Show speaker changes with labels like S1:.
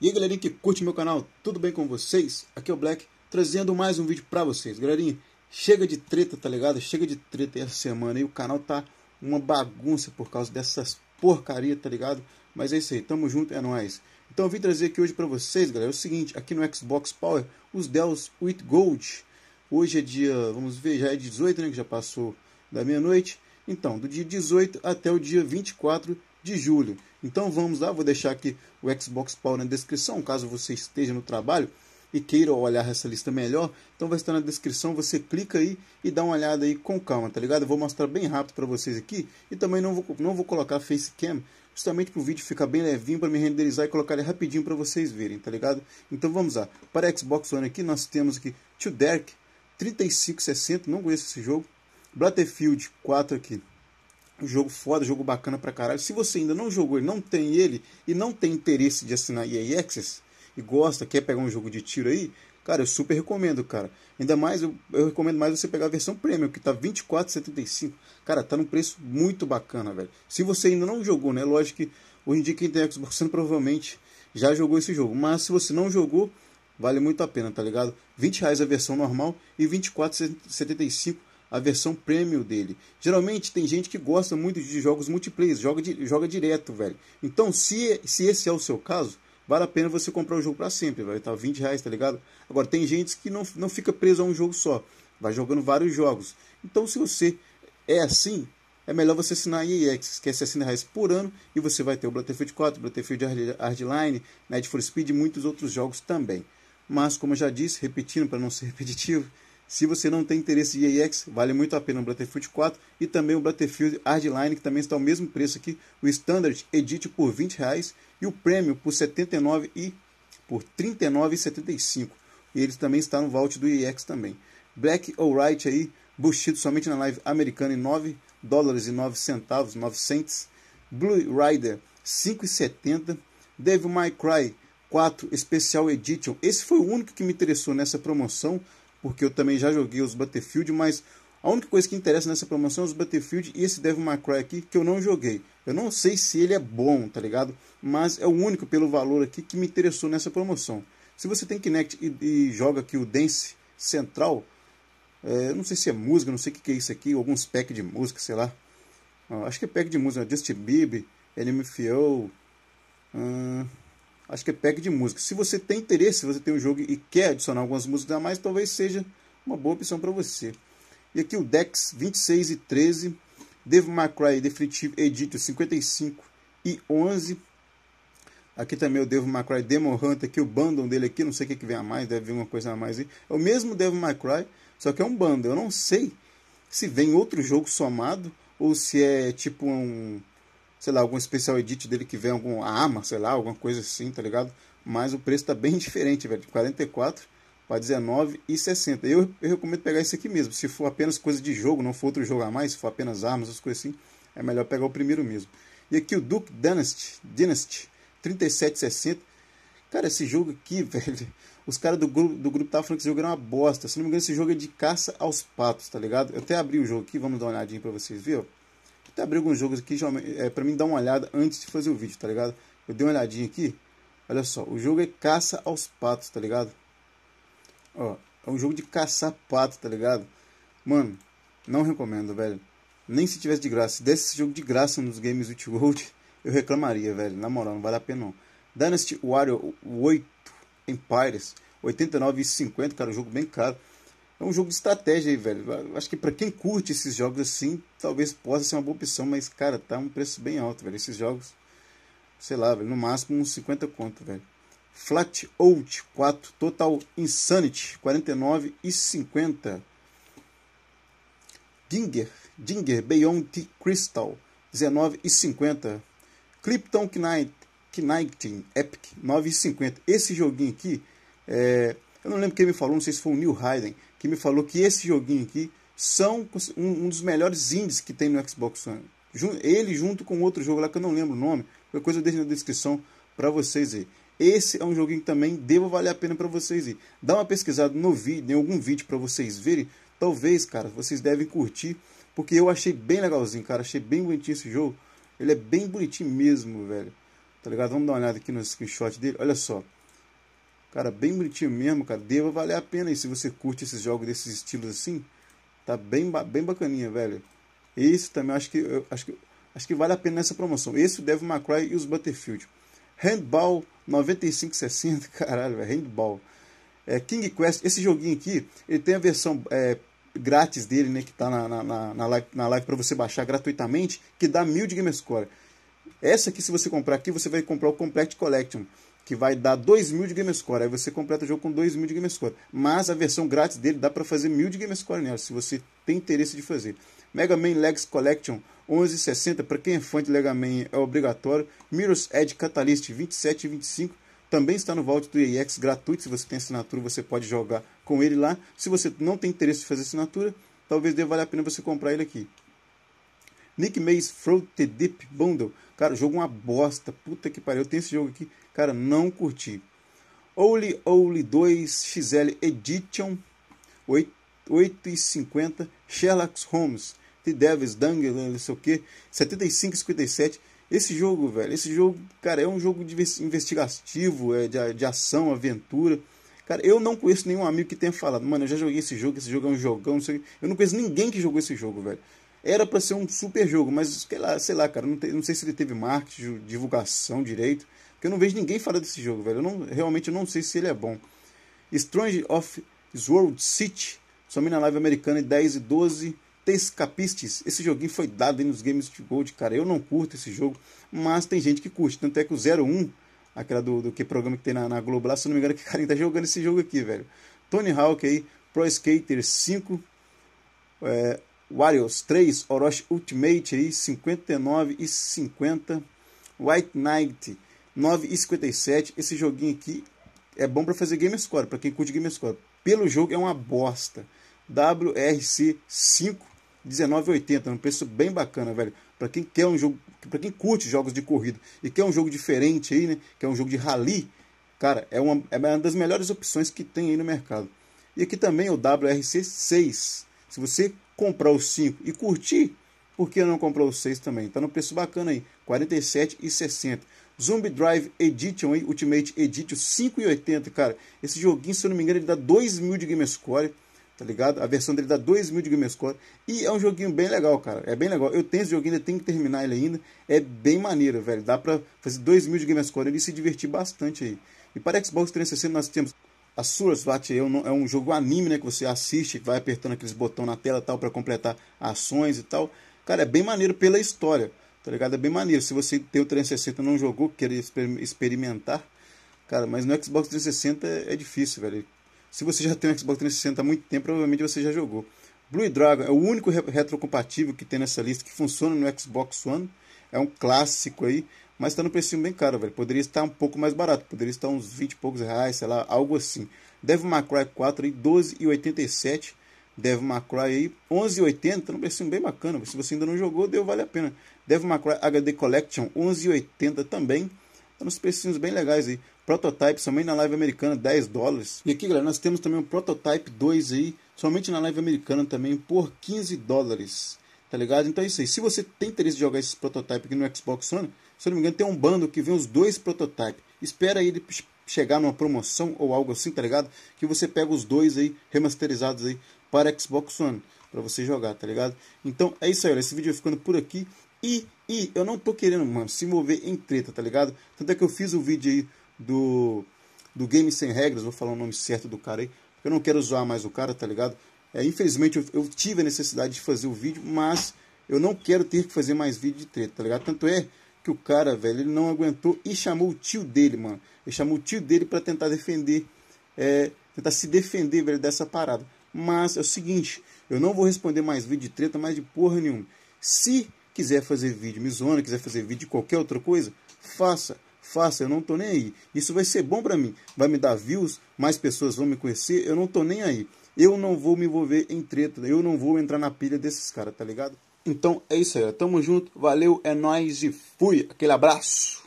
S1: E aí galerinha que curte meu canal, tudo bem com vocês? Aqui é o Black, trazendo mais um vídeo pra vocês. Galerinha, chega de treta, tá ligado? Chega de treta essa semana e o canal tá uma bagunça por causa dessas porcaria, tá ligado? Mas é isso aí, tamo junto, é nóis. Então eu vim trazer aqui hoje pra vocês, galera, é o seguinte, aqui no Xbox Power, os Dells with Gold. Hoje é dia, vamos ver, já é 18, né, que já passou da meia-noite. Então, do dia 18 até o dia 24 de julho. Então vamos lá, vou deixar aqui o Xbox Power na descrição, caso você esteja no trabalho e queira olhar essa lista melhor, então vai estar na descrição, você clica aí e dá uma olhada aí com calma, tá ligado? Eu vou mostrar bem rápido para vocês aqui e também não vou, não vou colocar facecam, justamente para o vídeo ficar bem levinho para me renderizar e colocar ele rapidinho para vocês verem, tá ligado? Então vamos lá, para Xbox One aqui nós temos aqui Tio Derek 3560, não conheço esse jogo, Battlefield 4 aqui, Jogo foda, jogo bacana pra caralho. Se você ainda não jogou e não tem ele, e não tem interesse de assinar EA Access, e gosta, quer pegar um jogo de tiro aí, cara, eu super recomendo, cara. Ainda mais, eu, eu recomendo mais você pegar a versão Premium, que tá R$24,75. Cara, tá num preço muito bacana, velho. Se você ainda não jogou, né? Lógico que hoje em dia quem tem Xbox One provavelmente já jogou esse jogo. Mas se você não jogou, vale muito a pena, tá ligado? 20 reais a versão normal e 24,75 a versão premium dele. Geralmente tem gente que gosta muito de jogos multiplayer, joga, di joga direto, velho. Então, se, se esse é o seu caso, vale a pena você comprar o jogo para sempre, vai estar tá 20 reais, tá ligado? Agora, tem gente que não, não fica preso a um jogo só, vai jogando vários jogos. Então, se você é assim, é melhor você assinar a EAX, que é 60 reais por ano, e você vai ter o Battlefield 4, Battlefield Hardline, Need for Speed e muitos outros jogos também. Mas, como eu já disse, repetindo para não ser repetitivo, se você não tem interesse em EX, vale muito a pena o Battlefield 4 e também o Battlefield Hardline, que também está ao mesmo preço aqui. O Standard Edit por R$ reais e o Premium por R$ 79 e por R$ 39,75. E ele também está no vault do EX também. Black ou White aí, Bushido somente na live americana em 9 dólares e 9 centavos, 9 cents. Blue Rider 5,70. Devil May Cry 4 Special Edition. Esse foi o único que me interessou nessa promoção porque eu também já joguei os Battlefield, mas a única coisa que interessa nessa promoção é os Battlefield e esse Devil May Cry aqui que eu não joguei. Eu não sei se ele é bom, tá ligado? Mas é o único pelo valor aqui que me interessou nessa promoção. Se você tem Kinect e, e joga aqui o Dance Central, é, não sei se é música, não sei o que, que é isso aqui, alguns packs de música, sei lá. Ah, acho que é pack de música, né? Just Bieber, LMFAO, hum, ah, acho que é pack de música. Se você tem interesse, se você tem um jogo e quer adicionar algumas músicas a mais, talvez seja uma boa opção para você. E aqui o Dex 26 e 13, Devil May Cry Definitive Edition 55 e 11. Aqui também o Devil May Cry Demon Hunter, aqui o bundle dele aqui, não sei o que vem a mais, deve vir uma coisa a mais aí. É o mesmo Devil May Cry, só que é um bundle. Eu não sei se vem outro jogo somado ou se é tipo um sei lá, algum especial edit dele que vem algum arma sei lá, alguma coisa assim, tá ligado? Mas o preço tá bem diferente, velho, de 44 para e Eu, eu recomendo pegar esse aqui mesmo. Se for apenas coisa de jogo, não for outro jogo a mais, se for apenas armas, as coisas assim, é melhor pegar o primeiro mesmo. E aqui o Duke Dynasty, Dynasty 3760. Cara, esse jogo aqui, velho, os caras do grupo, do grupo tá falando que esse jogo era uma bosta. Se não me engano, esse jogo é de caça aos patos, tá ligado? Eu até abri o jogo aqui, vamos dar uma olhadinha pra vocês verem, ó até abrir alguns jogos aqui é, para mim dar uma olhada antes de fazer o vídeo, tá ligado? Eu dei uma olhadinha aqui. Olha só, o jogo é caça aos patos, tá ligado? Ó, é um jogo de caçar pato, tá ligado? Mano, não recomendo, velho. Nem se tivesse de graça. Se desse esse jogo de graça nos games Witch Gold, eu reclamaria, velho. Na moral, não vale a pena não. Dynasty Warrior 8 Empires, 89,50, cara, um jogo bem caro. É um jogo de estratégia aí, velho. Acho que para quem curte esses jogos assim, talvez possa ser uma boa opção, mas, cara, tá um preço bem alto, velho. Esses jogos, sei lá, velho, no máximo uns 50 conto, velho. Flat Out 4 Total Insanity 49,50. e Ginger Beyond the Crystal 19,50. e Krypton Knight, Knight Epic 9,50. e Esse joguinho aqui é, eu não lembro quem me falou, não sei se foi o Neil Hayden que me falou que esse joguinho aqui são um, um dos melhores indies que tem no Xbox One. Ele junto com outro jogo lá que eu não lembro o nome, qualquer coisa eu deixo na descrição para vocês aí. Esse é um joguinho que também deva valer a pena para vocês ir. Dá uma pesquisada no vídeo, em algum vídeo para vocês verem. Talvez, cara, vocês devem curtir, porque eu achei bem legalzinho, cara. Achei bem bonitinho esse jogo. Ele é bem bonitinho mesmo, velho. Tá ligado? Vamos dar uma olhada aqui no screenshot dele. Olha só. Cara, bem bonitinho mesmo, cara. Deva valer a pena. E se você curte esses jogos desses estilos assim, tá bem, bem bacaninha, velho. Esse também acho que, eu, acho que acho que vale a pena essa promoção. Esse, o Devil May Cry e os Butterfield. Handball 9560, caralho, velho. Handball. É, King Quest, esse joguinho aqui, ele tem a versão é, grátis dele, né? Que tá na, na, na, na live, na live para você baixar gratuitamente, que dá mil de Gamerscore. Essa aqui, se você comprar aqui, você vai comprar o Complete Collection que vai dar 2 mil de game score. Aí você completa o jogo com 2 mil de game score. Mas a versão grátis dele dá para fazer mil de game score nela, se você tem interesse de fazer. Mega Man Legs Collection 1160, para quem é fã de Mega Man é obrigatório. Mirror's Edge Catalyst 2725 também está no vault do EX gratuito. Se você tem assinatura, você pode jogar com ele lá. Se você não tem interesse de fazer assinatura, talvez deva valer a pena você comprar ele aqui. Nick Maze, Throw Deep Bundle. Cara, jogo é uma bosta. Puta que pariu. Eu tenho esse jogo aqui. Cara, não curti. Only Only 2 XL Edition 8,50. Sherlock Holmes. The Devil's Dangle, não sei o que. 75,57. Esse jogo, velho. Esse jogo, cara, é um jogo de investigativo, é de, de ação, aventura. Cara, eu não conheço nenhum amigo que tenha falado, mano, eu já joguei esse jogo, esse jogo é um jogão, não sei Eu não conheço ninguém que jogou esse jogo, velho. Era para ser um super jogo, mas sei lá, sei lá cara, não, te, não sei se ele teve marketing, divulgação direito, porque eu não vejo ninguém falar desse jogo, velho. Eu não, realmente eu não sei se ele é bom. Strange of Sword City, somente na live americana, 10 e 12 Tescapistes. Esse joguinho foi dado nos games de Gold, cara. Eu não curto esse jogo, mas tem gente que curte. Tanto é que o 01, aquela do, do que programa que tem na, na Globo lá, se não me engano, que cara tá jogando esse jogo aqui, velho. Tony Hawk aí, Pro Skater 5, é, Warriors 3, Orochi Ultimate 59 e 50, White Knight 9 e 57. Esse joguinho aqui é bom para fazer game score, para quem curte game score. Pelo jogo é uma bosta. WRC 5 19,80, um preço bem bacana, velho. Para quem quer um jogo, para quem curte jogos de corrida e quer um jogo diferente aí, né? Que é um jogo de rally, cara, é uma, é uma das melhores opções que tem aí no mercado. E aqui também é o WRC 6. Se você comprar os 5 e curtir, por que não comprar os 6 também? Tá no preço bacana aí, R$ 47,60. Zombie Drive Edition aí, Ultimate Edition, 5,80, cara. Esse joguinho, se eu não me engano, ele dá 2 mil de GameScore, tá ligado? A versão dele dá 2 mil de GameScore. E é um joguinho bem legal, cara. É bem legal. Eu tenho esse joguinho, ainda tenho que terminar ele ainda. É bem maneiro, velho. Dá pra fazer 2 mil de GameScore score e se divertir bastante aí. E para Xbox 360 nós temos a Sura Swat é um jogo anime, né? Que você assiste, vai apertando aqueles botões na tela tal para completar ações e tal. Cara, é bem maneiro pela história, tá ligado? É bem maneiro. Se você tem o 360 e não jogou, quer experimentar, cara, mas no Xbox 360 é, é difícil, velho. Se você já tem um Xbox 360 há muito tempo, provavelmente você já jogou. Blue Dragon é o único retrocompatível que tem nessa lista que funciona no Xbox One. É um clássico aí mas tá no precinho bem caro, velho. Poderia estar um pouco mais barato, poderia estar uns 20 e poucos reais, sei lá, algo assim. Devil May Cry 4 aí, 12,87. Devil May Cry aí, 11,80, tá num precinho bem bacana. Se você ainda não jogou, deu, vale a pena. Devil May Cry HD Collection, 11,80 também. Tá nos precinhos bem legais aí. Prototype, somente na live americana, 10 dólares. E aqui, galera, nós temos também o Prototype 2 aí, somente na live americana também, por 15 dólares. Tá ligado? Então é isso aí. Se você tem interesse em jogar esse prototype aqui no Xbox One, se eu não me engano, tem um bando que vem os dois prototypes. Espera aí ele chegar numa promoção ou algo assim, tá ligado? Que você pega os dois aí, remasterizados aí, para Xbox One, para você jogar, tá ligado? Então é isso aí, olha. Esse vídeo ficando por aqui. E, e eu não tô querendo, mano, se mover em treta, tá ligado? Tanto é que eu fiz o um vídeo aí do, do Game Sem Regras, vou falar o nome certo do cara aí. Porque eu não quero zoar mais o cara, tá ligado? É, infelizmente eu, eu, tive a necessidade de fazer o vídeo, mas eu não quero ter que fazer mais vídeo de treta, tá ligado? Tanto é que o cara, velho, ele não aguentou e chamou o tio dele, mano. Ele chamou o tio dele para tentar defender, é, tentar se defender, velho, dessa parada. Mas é o seguinte, eu não vou responder mais vídeo de treta, mais de porra nenhuma. Se quiser fazer vídeo me zona, quiser fazer vídeo de qualquer outra coisa, faça faça, eu não tô nem aí. Isso vai ser bom para mim, vai me dar views, mais pessoas vão me conhecer, eu não tô nem aí. Eu não vou me envolver em treta, eu não vou entrar na pilha desses caras, tá ligado? Então é isso aí, tamo junto, valeu, é nóis e fui, aquele abraço.